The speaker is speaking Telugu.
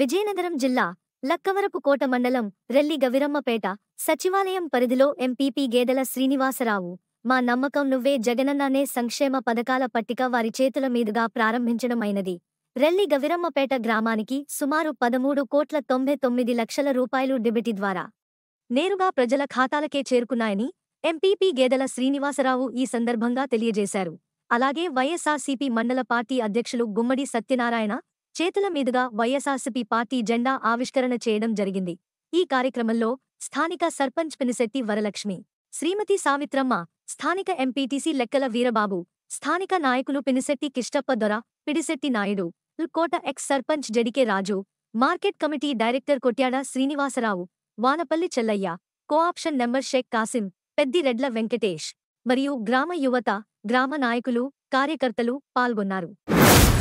విజయనగరం జిల్లా లక్కవరపు కోట మండలం రెల్లి గవిరమ్మపేట సచివాలయం పరిధిలో ఎంపీపీ గేదెల శ్రీనివాసరావు మా నమ్మకం నువ్వే జగనన్ననే సంక్షేమ పథకాల పట్టిక వారి చేతుల మీదుగా ప్రారంభించడమైనది రెల్లి గవిరమ్మపేట గ్రామానికి సుమారు పదమూడు కోట్ల తొంభై తొమ్మిది లక్షల రూపాయలు డిబిటి ద్వారా నేరుగా ప్రజల ఖాతాలకే చేరుకున్నాయని ఎంపీపీ గేదెల శ్రీనివాసరావు ఈ సందర్భంగా తెలియజేశారు అలాగే వైఎస్ఆర్సీపీ మండల పార్టీ అధ్యక్షులు గుమ్మడి సత్యనారాయణ చేతుల మీదుగా వైఎస్ఆర్సీపీ పార్టీ జెండా ఆవిష్కరణ చేయడం జరిగింది ఈ కార్యక్రమంలో స్థానిక సర్పంచ్ పినిశెట్టి వరలక్ష్మి శ్రీమతి సావిత్రమ్మ స్థానిక ఎంపీటీసీ లెక్కల వీరబాబు స్థానిక నాయకులు Pinisetti Kishtappa Dora Pidisetti Naidu Kota ex sarpanch Jadike Raju market committee director Kotyada Srinivasarao Vanapalli Chellayya cooption member Shaik Kasim Peddi Redla Venkatesh మరియు గ్రామ యువత గ్రామ నాయకులు కార్యకర్తలు పాల్గొన్నారు